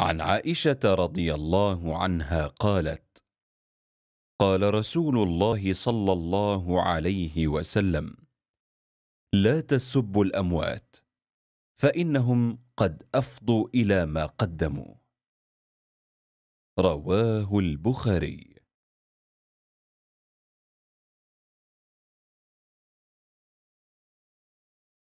عن عائشه رضي الله عنها قالت قال رسول الله صلى الله عليه وسلم لا تسبوا الاموات فانهم قد افضوا الى ما قدموا رواه البخاري